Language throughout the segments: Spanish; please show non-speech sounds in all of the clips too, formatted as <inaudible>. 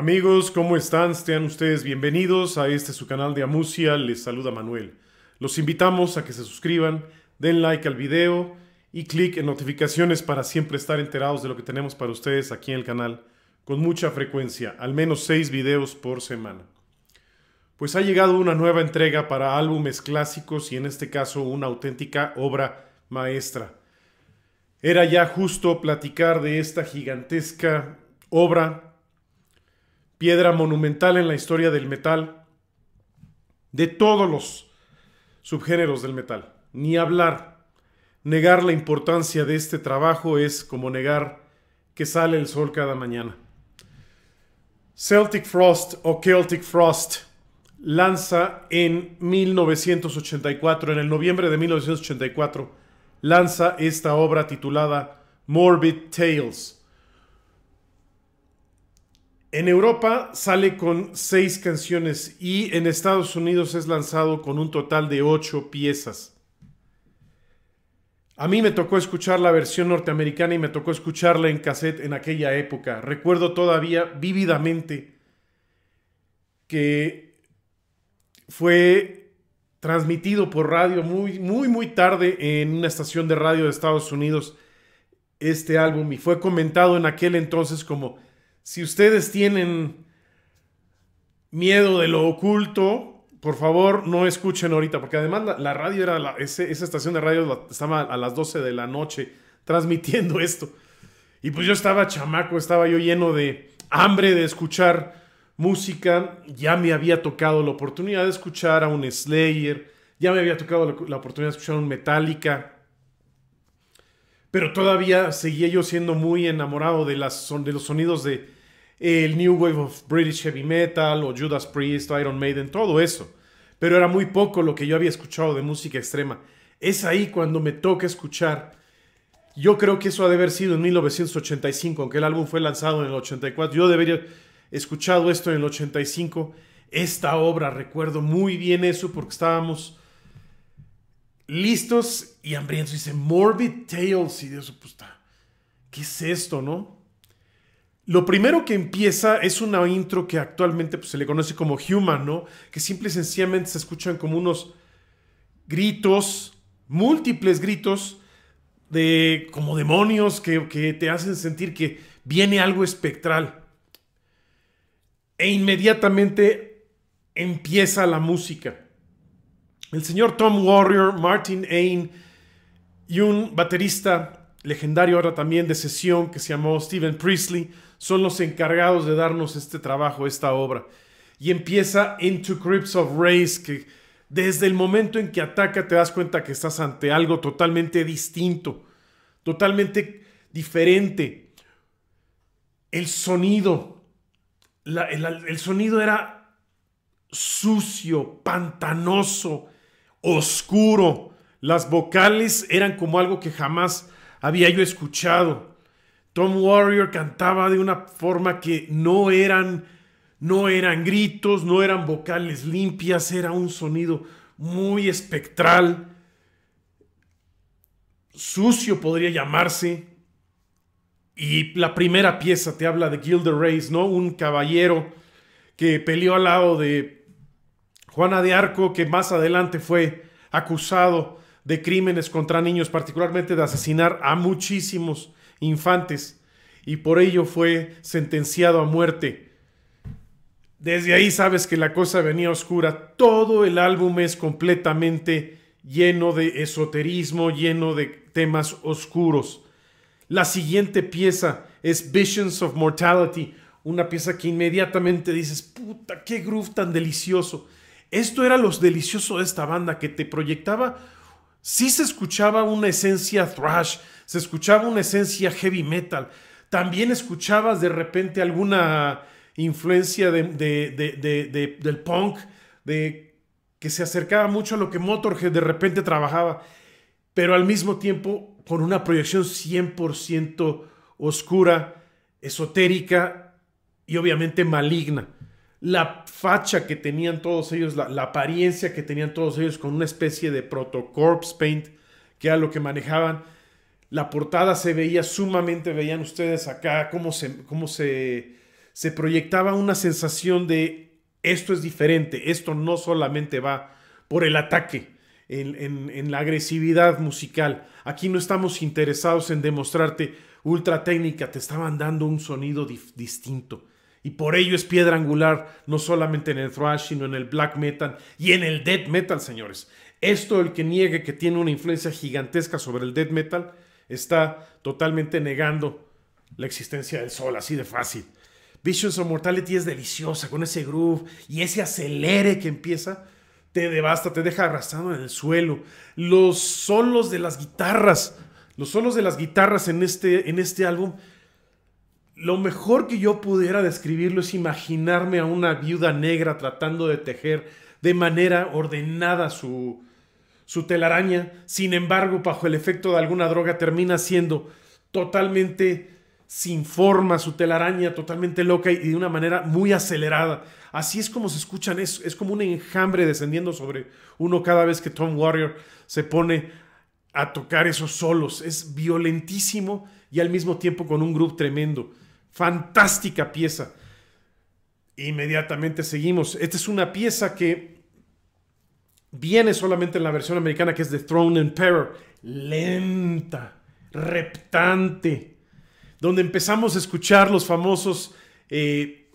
Amigos, ¿cómo están? Sean ustedes bienvenidos a este su canal de Amusia. Les saluda Manuel. Los invitamos a que se suscriban, den like al video y clic en notificaciones para siempre estar enterados de lo que tenemos para ustedes aquí en el canal con mucha frecuencia, al menos seis videos por semana. Pues ha llegado una nueva entrega para álbumes clásicos y en este caso una auténtica obra maestra. Era ya justo platicar de esta gigantesca obra piedra monumental en la historia del metal, de todos los subgéneros del metal. Ni hablar. Negar la importancia de este trabajo es como negar que sale el sol cada mañana. Celtic Frost o Celtic Frost lanza en 1984, en el noviembre de 1984, lanza esta obra titulada Morbid Tales en Europa sale con seis canciones y en Estados Unidos es lanzado con un total de ocho piezas. A mí me tocó escuchar la versión norteamericana y me tocó escucharla en cassette en aquella época. Recuerdo todavía vívidamente que fue transmitido por radio muy, muy, muy tarde en una estación de radio de Estados Unidos este álbum y fue comentado en aquel entonces como si ustedes tienen miedo de lo oculto, por favor no escuchen ahorita, porque además la, radio era, esa estación de radio estaba a las 12 de la noche transmitiendo <laughs> esto. Y pues yo estaba chamaco, estaba yo lleno de hambre de escuchar música, ya me había tocado la oportunidad de escuchar a un Slayer, ya me había tocado la oportunidad de escuchar a un Metallica, pero todavía seguía yo siendo muy enamorado de, los sonidos de el New Wave of British Heavy Metal o Judas Priest, Iron Maiden, todo eso. Pero era muy poco lo que yo había escuchado de música extrema. Es ahí cuando me toca escuchar. Yo creo que eso ha de haber sido en 1985, aunque el álbum fue lanzado en el 84. Yo debería escuchado esto en el 85. Esta obra, recuerdo muy bien eso porque estábamos listos y hambrientos. Dice Morbid Tales. Y Dios, pues, ¿qué es esto, no? Lo primero que empieza es una intro que actualmente pues, se le conoce como Human, ¿no? Que simple y sencillamente se escuchan como unos gritos, múltiples gritos, de como demonios que, que te hacen sentir que viene algo espectral. E inmediatamente empieza la música el señor Tom Warrior, Martin Ain y un baterista legendario ahora también de sesión que se llamó Steven Priestley son los encargados de darnos este trabajo, esta obra. Y empieza Into Crypts of Race, que desde el momento en que ataca te das cuenta que estás ante algo totalmente distinto, totalmente diferente. El sonido, el sonido era sucio, pantanoso, oscuro. Las vocales eran como algo que jamás había yo escuchado. Tom Warrior cantaba de una forma que no eran, no eran gritos, no eran vocales limpias, era un sonido muy espectral, sucio podría llamarse. Y la primera pieza te habla de Gilderoy, ¿no? Un caballero que peleó al lado de Juana de Arco, que más adelante fue acusado de crímenes contra niños, particularmente de asesinar a muchísimos infantes, y por ello fue sentenciado a muerte. Desde ahí sabes que la cosa venía oscura. Todo el álbum es completamente lleno de esoterismo, lleno de temas oscuros. La siguiente pieza es Visions of Mortality, una pieza que inmediatamente dices, puta, qué groove tan delicioso esto era lo delicioso de esta banda que te proyectaba. Sí se escuchaba una esencia thrash, se escuchaba una esencia heavy metal. También escuchabas de repente alguna influencia del punk, de que se acercaba mucho a lo que Motorhead de repente trabajaba, pero al mismo tiempo con una proyección 100% oscura, esotérica y obviamente maligna la facha que tenían todos ellos, la, apariencia que tenían todos ellos con una especie de proto corpse paint, que era lo que manejaban. La portada se veía sumamente, veían ustedes acá cómo se, cómo se, proyectaba una sensación de esto es diferente, esto no solamente va por el ataque, en, la agresividad musical. Aquí no estamos interesados en demostrarte ultra técnica, te estaban dando un sonido distinto y por ello es piedra angular, no solamente en el thrash, sino en el black metal y en el death metal, señores. Esto, el que niegue que tiene una influencia gigantesca sobre el death metal, está totalmente negando la existencia del sol, así de fácil. Visions of Mortality es deliciosa, con ese groove y ese acelere que empieza, te devasta, te deja arrastrado en el suelo. Los solos de las guitarras, los solos de las guitarras en este, en este álbum lo mejor que yo pudiera describirlo es imaginarme a una viuda negra tratando de tejer de manera ordenada su, su telaraña. Sin embargo, bajo el efecto de alguna droga termina siendo totalmente sin forma su telaraña, totalmente loca y de una manera muy acelerada. Así es como se escuchan, eso. es como un enjambre descendiendo sobre uno cada vez que Tom Warrior se pone a tocar esos solos. Es violentísimo y al mismo tiempo con un groove tremendo. Fantástica pieza. Inmediatamente seguimos. Esta es una pieza que viene solamente en la versión americana que es The Throne and Emperor. Lenta, reptante, donde empezamos a escuchar los famosos eh,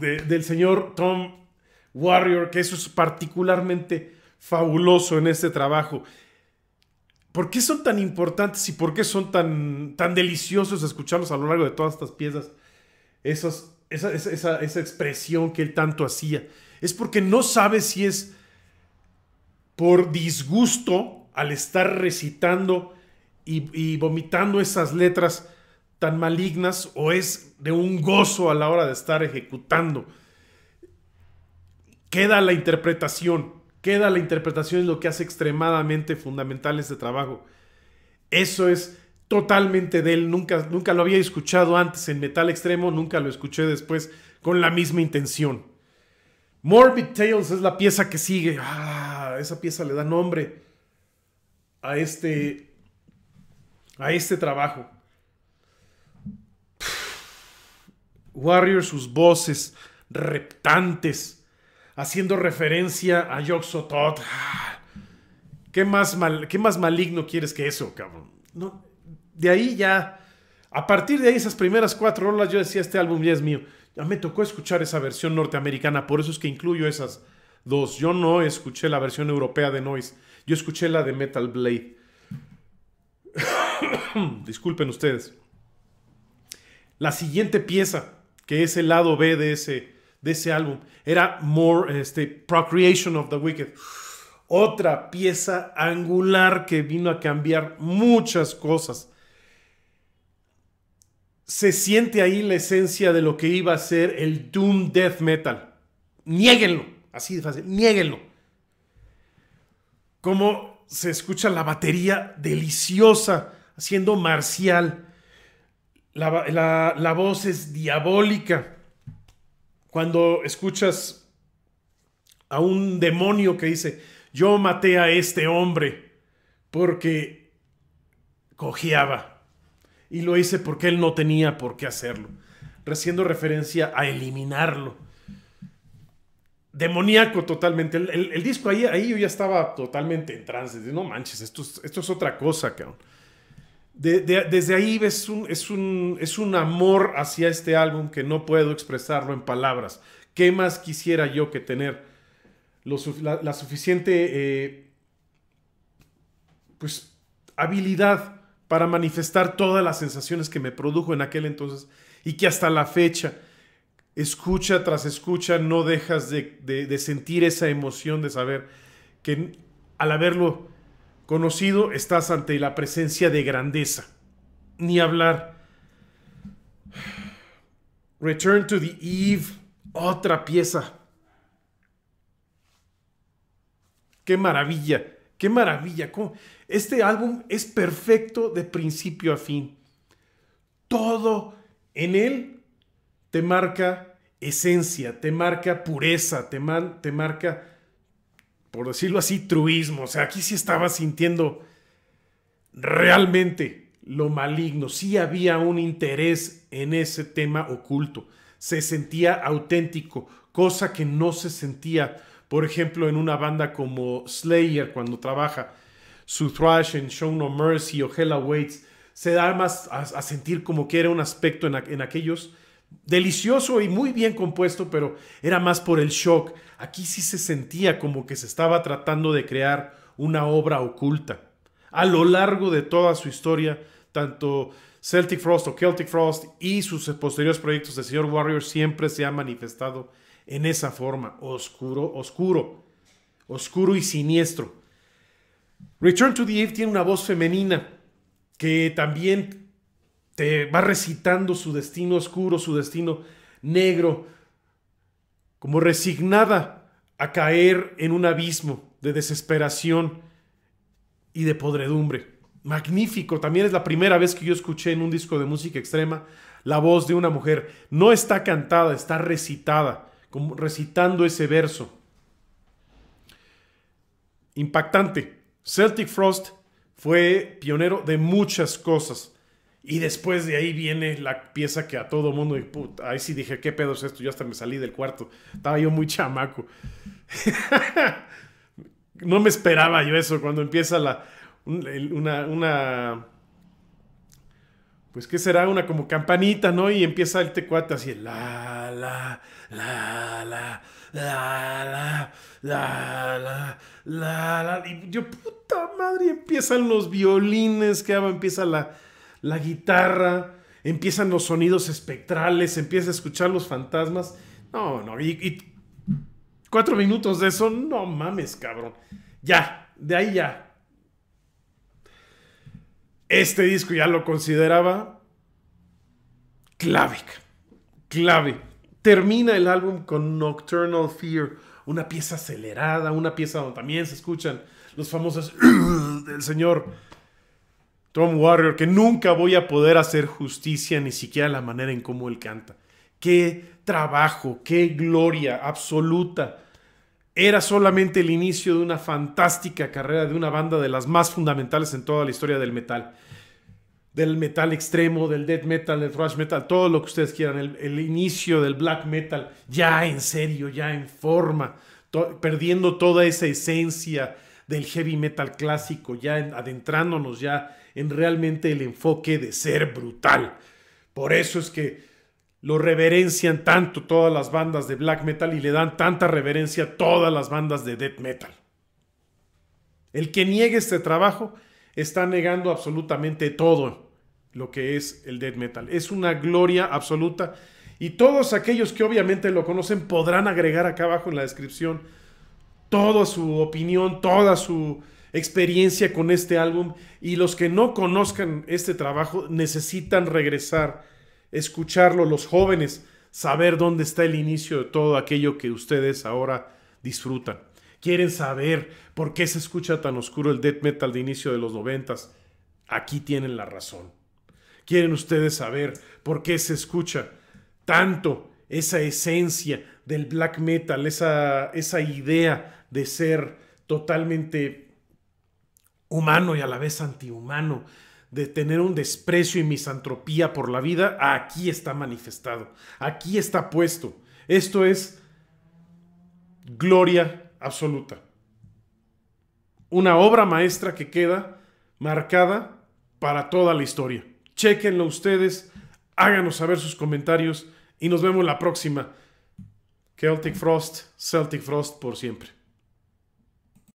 del señor Tom Warrior, que eso es particularmente fabuloso en este trabajo. ¿Por qué son tan importantes y por qué son tan, tan deliciosos escucharlos a lo largo de todas estas piezas? esa, esa, esa, expresión que él tanto hacía. Es porque no sabe si es por disgusto al estar recitando y vomitando esas letras tan malignas o es de un gozo a la hora de estar ejecutando. Queda la interpretación queda la interpretación es lo que hace extremadamente fundamental este trabajo. Eso es totalmente de él, nunca, nunca lo había escuchado antes en metal extremo, nunca lo escuché después con la misma intención. Morbid Tales es la pieza que sigue. Ah, esa pieza le da nombre a este a este trabajo. Warriors sus voces reptantes haciendo referencia a Yoxotot. Ah, ¿Qué más, mal, ¿Qué más maligno quieres que eso, cabrón? de ahí ya. A partir de ahí, esas primeras cuatro rolas, yo decía, este álbum ya es mío. Ya me tocó escuchar esa versión norteamericana, por eso es que incluyo esas dos. Yo no escuché la versión europea de Noise, yo escuché la de Metal Blade. <coughs> Disculpen ustedes. La siguiente pieza, que es el lado B de ese de ese álbum. Era More este, Procreation of the Wicked. Otra pieza angular que vino a cambiar muchas cosas. Se siente ahí la esencia de lo que iba a ser el Doom Death Metal. Niéguenlo. Así de fácil. Niéguenlo. Como se escucha la batería deliciosa, haciendo marcial. La, la voz es diabólica cuando escuchas a un demonio que dice, yo maté a este hombre porque cojeaba y lo hice porque él no tenía por qué hacerlo, haciendo referencia a eliminarlo. Demoníaco totalmente. El, disco ahí, yo ya estaba totalmente en trance. No manches, esto es, esto es otra cosa, cabrón desde ahí ves un, es, un, es un amor hacia este álbum que no puedo expresarlo en palabras. ¿Qué más quisiera yo que tener la, suficiente eh, pues, habilidad para manifestar todas las sensaciones que me produjo en aquel entonces y que hasta la fecha, escucha tras escucha, no dejas de sentir esa emoción de saber que al haberlo conocido, estás ante la presencia de grandeza. Ni hablar. Return to the Eve, otra pieza. Qué maravilla, qué maravilla. Este álbum es perfecto de principio a fin. Todo en él te marca esencia, te marca pureza, te, man, te marca por decirlo así, truismo. O sea, aquí sí estaba sintiendo realmente lo maligno. Sí había un interés en ese tema oculto. Se sentía auténtico, cosa que no se sentía, por ejemplo, en una banda como Slayer cuando trabaja su thrash en Show No Mercy o Hella Waits. Se da más a, sentir como que era un aspecto en, en aquellos delicioso y muy bien compuesto, pero era más por el shock. Aquí sí se sentía como que se estaba tratando de crear una obra oculta. A lo largo de toda su historia, tanto Celtic Frost o Celtic Frost y sus posteriores proyectos de Señor Warrior siempre se ha manifestado en esa forma, oscuro, oscuro, oscuro y siniestro. Return to the Eve tiene una voz femenina que también te va recitando su destino oscuro, su destino negro, como resignada a caer en un abismo de desesperación y de podredumbre. Magnífico, también es la primera vez que yo escuché en un disco de música extrema la voz de una mujer. No está cantada, está recitada, como recitando ese verso. Impactante. Celtic Frost fue pionero de muchas cosas. Y después de ahí viene la pieza que a todo mundo. Y puta, ahí sí dije, ¿qué pedo es esto? Yo hasta me salí del cuarto. Estaba yo muy chamaco. <laughs> no me esperaba yo eso. Cuando empieza la. Una. una pues, ¿qué será? Una como campanita, ¿no? Y empieza el tecuate así. La, la, la, la, la, la, la, la, la. Y yo, puta madre, empiezan los violines, que empieza la la guitarra, empiezan los sonidos espectrales, empieza a escuchar los fantasmas. No, no, y, cuatro minutos de eso, no mames, cabrón. Ya, de ahí ya. Este disco ya lo consideraba clave, clave. Termina el álbum con Nocturnal Fear, una pieza acelerada, una pieza donde también se escuchan los famosos <clears throat> del señor Tom Warrior, que nunca voy a poder hacer justicia ni siquiera la manera en cómo él canta. Qué trabajo, qué gloria absoluta. Era solamente el inicio de una fantástica carrera de una banda de las más fundamentales en toda la historia del metal. Del metal extremo, del death metal, del thrash metal, todo lo que ustedes quieran. El, inicio del black metal, ya en serio, ya en forma, perdiendo toda esa esencia del heavy metal clásico, ya adentrándonos ya en realmente el enfoque de ser brutal. Por eso es que lo reverencian tanto todas las bandas de black metal y le dan tanta reverencia a todas las bandas de death metal. El que niegue este trabajo está negando absolutamente todo lo que es el death metal. Es una gloria absoluta y todos aquellos que obviamente lo conocen podrán agregar acá abajo en la descripción toda su opinión, toda su experiencia con este álbum y los que no conozcan este trabajo necesitan regresar, escucharlo, los jóvenes, saber dónde está el inicio de todo aquello que ustedes ahora disfrutan. Quieren saber por qué se escucha tan oscuro el death metal de inicio de los noventas. Aquí tienen la razón. Quieren ustedes saber por qué se escucha tanto esa esencia del black metal, esa, esa idea de ser totalmente humano y a la vez antihumano, de tener un desprecio y misantropía por la vida, aquí está manifestado, aquí está puesto. Esto es gloria absoluta. Una obra maestra que queda marcada para toda la historia. Chequenlo ustedes, háganos saber sus comentarios y nos vemos la próxima. Celtic Frost, Celtic Frost por siempre.